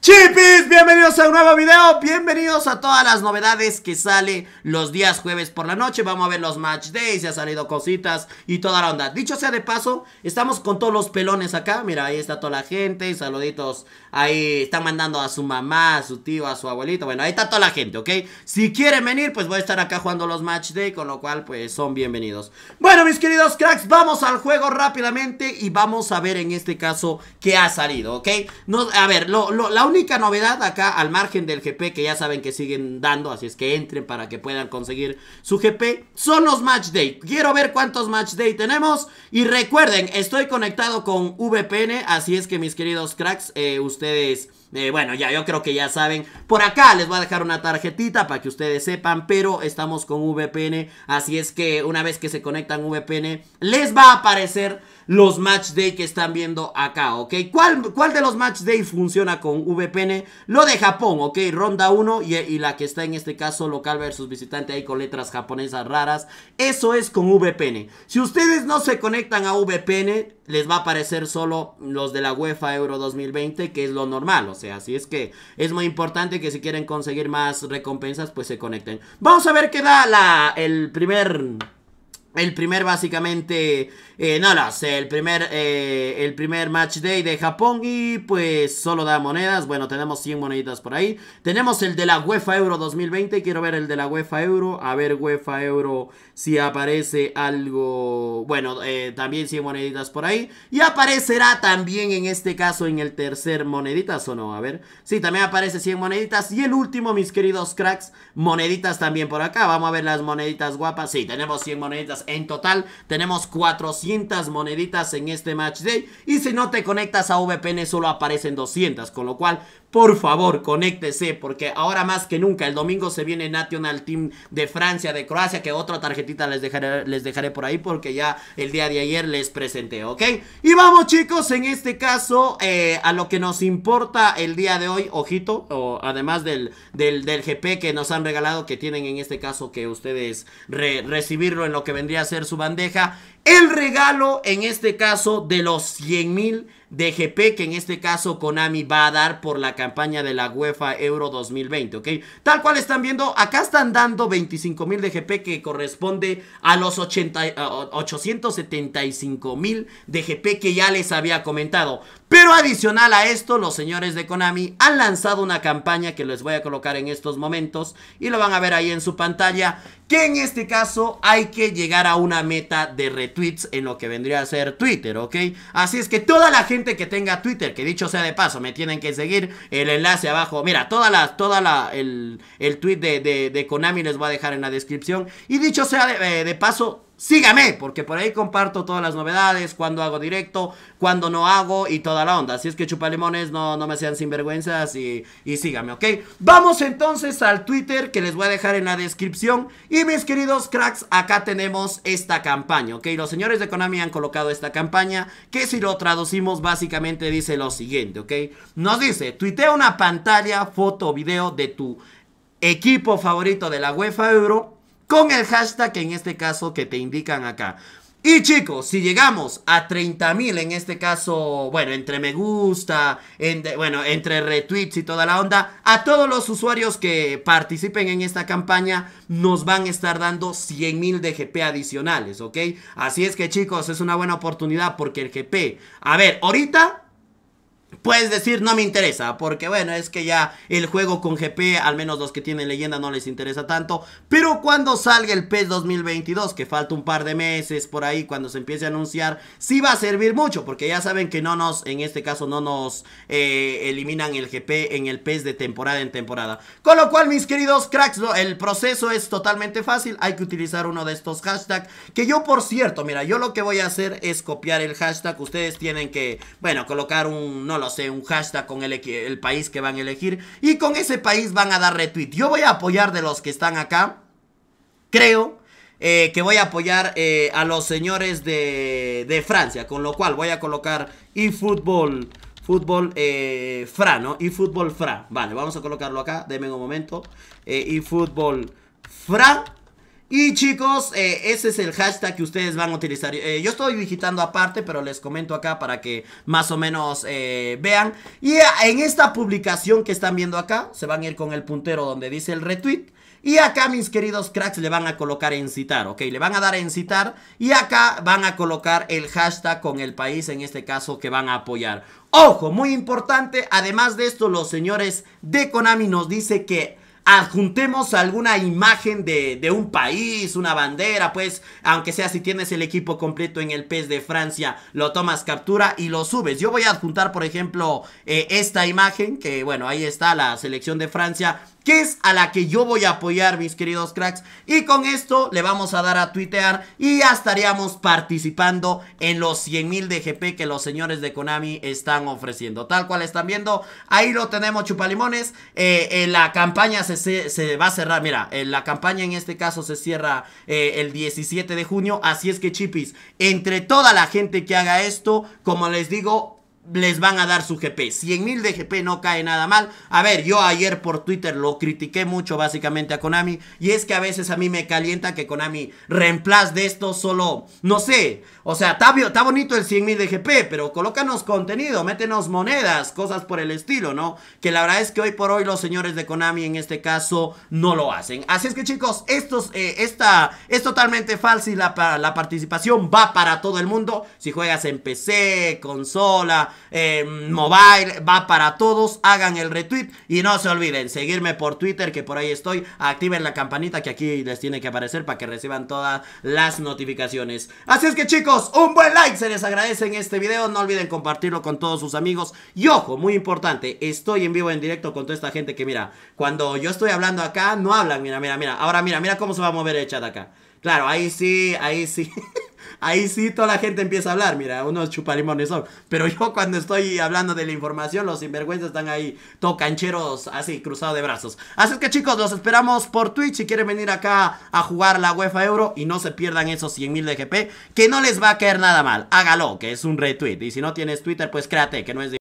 Chipis, bienvenidos a un nuevo video, bienvenidos a todas las novedades que sale los días jueves por la noche Vamos a ver los match days, ya ha salido cositas y toda la onda Dicho sea de paso, estamos con todos los pelones acá, mira ahí está toda la gente, saluditos Ahí están mandando a su mamá, a su tío, a su abuelito, bueno ahí está toda la gente, ok Si quieren venir, pues voy a estar acá jugando los match day, con lo cual pues son bienvenidos Bueno mis queridos cracks, vamos al juego rápidamente y vamos a ver en este caso qué ha salido, ok No A ver, lo, lo, única novedad acá, al margen del GP, que ya saben que siguen dando, así es que entren para que puedan conseguir su GP, son los Match Day. Quiero ver cuántos Match Day tenemos. Y recuerden, estoy conectado con VPN, así es que mis queridos cracks, eh, ustedes eh, bueno, ya yo creo que ya saben. Por acá les voy a dejar una tarjetita para que ustedes sepan, pero estamos con VPN, así es que una vez que se conectan VPN, les va a aparecer los match day que están viendo acá, ¿ok? ¿Cuál, cuál de los match day funciona con VPN? Lo de Japón, ¿ok? Ronda 1 y, y la que está en este caso local versus visitante ahí con letras japonesas raras. Eso es con VPN. Si ustedes no se conectan a VPN, les va a aparecer solo los de la UEFA Euro 2020, que es lo normal, o sea, así es que es muy importante que si quieren conseguir más recompensas, pues se conecten. Vamos a ver qué da la, el primer... El primer básicamente, eh, no lo sé, el primer, eh, el primer match day de Japón y pues solo da monedas. Bueno, tenemos 100 moneditas por ahí. Tenemos el de la UEFA Euro 2020, quiero ver el de la UEFA Euro. A ver UEFA Euro si aparece algo, bueno, eh, también 100 moneditas por ahí. Y aparecerá también en este caso en el tercer moneditas o no, a ver. Sí, también aparece 100 moneditas. Y el último, mis queridos cracks, moneditas también por acá. Vamos a ver las moneditas guapas. Sí, tenemos 100 moneditas en total tenemos 400 moneditas en este match day. Y si no te conectas a VPN solo aparecen 200. Con lo cual, por favor, conéctese. Porque ahora más que nunca, el domingo se viene National Team de Francia, de Croacia. Que otra tarjetita les dejaré, les dejaré por ahí porque ya el día de ayer les presenté, ¿ok? Y vamos chicos, en este caso, eh, a lo que nos importa el día de hoy, ojito, o además del, del, del GP que nos han regalado, que tienen en este caso que ustedes recibirlo en lo que vendrá vendría ser su bandeja el regalo, en este caso, de los 100 mil de GP que en este caso Konami va a dar por la campaña de la UEFA Euro 2020, ¿ok? Tal cual están viendo, acá están dando 25 mil de GP que corresponde a los 80, 875 mil de GP que ya les había comentado. Pero adicional a esto, los señores de Konami han lanzado una campaña que les voy a colocar en estos momentos y lo van a ver ahí en su pantalla, que en este caso hay que llegar a una meta de retorno en lo que vendría a ser Twitter, ¿ok? Así es que toda la gente que tenga Twitter, que dicho sea de paso, me tienen que seguir el enlace abajo. Mira, toda la, toda la, el, el tweet de, de, Konami les voy a dejar en la descripción. Y dicho sea de, eh, de paso, sígame, porque por ahí comparto todas las novedades, cuando hago directo, cuando no hago y toda la onda. Así es que chupalimones, no, no me sean sinvergüenzas y, y sígame, ¿ok? Vamos entonces al Twitter que les voy a dejar en la descripción. Y mis queridos cracks, acá tenemos esta campaña, ¿ok? Los señores de Konami han colocado esta campaña que si lo traducimos básicamente dice lo siguiente, ¿ok? Nos dice, tuitea una pantalla, foto, video de tu equipo favorito de la UEFA Euro con el hashtag en este caso que te indican acá. Y chicos, si llegamos a 30.000 en este caso, bueno, entre me gusta, bueno, entre retweets y toda la onda, a todos los usuarios que participen en esta campaña nos van a estar dando 100.000 de GP adicionales, ¿ok? Así es que chicos, es una buena oportunidad porque el GP, a ver, ahorita Puedes decir, no me interesa, porque bueno, es que ya el juego con GP, al menos los que tienen leyenda, no les interesa tanto. Pero cuando salga el PES 2022, que falta un par de meses por ahí, cuando se empiece a anunciar, sí va a servir mucho, porque ya saben que no nos, en este caso, no nos eh, eliminan el GP en el PES de temporada en temporada. Con lo cual, mis queridos cracks, el proceso es totalmente fácil. Hay que utilizar uno de estos hashtags, que yo, por cierto, mira, yo lo que voy a hacer es copiar el hashtag. Ustedes tienen que, bueno, colocar un lo sé, un hashtag con el, país que van a elegir y con ese país van a dar retweet. Yo voy a apoyar de los que están acá, creo. Eh, que voy a apoyar eh, a los señores de, Francia, con lo cual voy a colocar eFootball, fútbol eh, Fra, ¿no? eFootball Fra, vale, vamos a colocarlo acá, denme un momento, eFootball Fra, y chicos, eh, ese es el hashtag que ustedes van a utilizar eh, Yo estoy digitando aparte, pero les comento acá para que más o menos eh, vean Y en esta publicación que están viendo acá, se van a ir con el puntero donde dice el retweet y acá mis queridos cracks le van a colocar en citar, ok, le van a dar en citar y acá van a colocar el hashtag con el país, en este caso que van a apoyar. Ojo, muy importante, además de esto los señores de Konami nos dice que adjuntemos alguna imagen de, un país, una bandera, pues, aunque sea si tienes el equipo completo en el PES de Francia, lo tomas captura y lo subes. Yo voy a adjuntar, por ejemplo, eh, esta imagen, que bueno, ahí está la selección de Francia, que es a la que yo voy a apoyar, mis queridos cracks. Y con esto le vamos a dar a tuitear y ya estaríamos participando en los 100.000 de GP que los señores de Konami están ofreciendo. Tal cual están viendo, ahí lo tenemos, chupalimones. Eh, en la campaña se se, va a cerrar. Mira, eh, la campaña en este caso se cierra eh, el 17 de junio. Así es que, chipis, entre toda la gente que haga esto, como les digo, les van a dar su GP. 100,000 mil de GP no cae nada mal. A ver, yo ayer por Twitter lo critiqué mucho básicamente a Konami. Y es que a veces a mí me calienta que Konami reemplaz de esto solo, no sé. O sea, está, bonito el 100,000 de GP, pero colócanos contenido, métenos monedas, cosas por el estilo, ¿no? Que la verdad es que hoy por hoy los señores de Konami en este caso no lo hacen. Así es que chicos, esto está eh, esta es totalmente falsa y la, la participación va para todo el mundo. Si juegas en PC, consola eh, mobile, va para todos. Hagan el retweet y no se olviden seguirme por Twitter que por ahí estoy. Activen la campanita que aquí les tiene que aparecer para que reciban todas las notificaciones. Así es que chicos, un buen like se les agradece en este video. No olviden compartirlo con todos sus amigos. Y ojo, muy importante, estoy en vivo, en directo con toda esta gente que mira, cuando yo estoy hablando acá, no hablan. Mira, mira, mira. Ahora mira, mira cómo se va a mover el chat acá. Claro, ahí sí, ahí sí. Ahí sí toda la gente empieza a hablar, mira, unos chupalimones son. Pero yo cuando estoy hablando de la información, los sinvergüenzas están ahí, todo cancheros, así, cruzado de brazos. Así que chicos, los esperamos por Twitch si quieren venir acá a jugar la UEFA Euro y no se pierdan esos 100,000 de GP, que no les va a caer nada mal. Hágalo, que es un retweet. Y si no tienes Twitter, pues créate, que no es de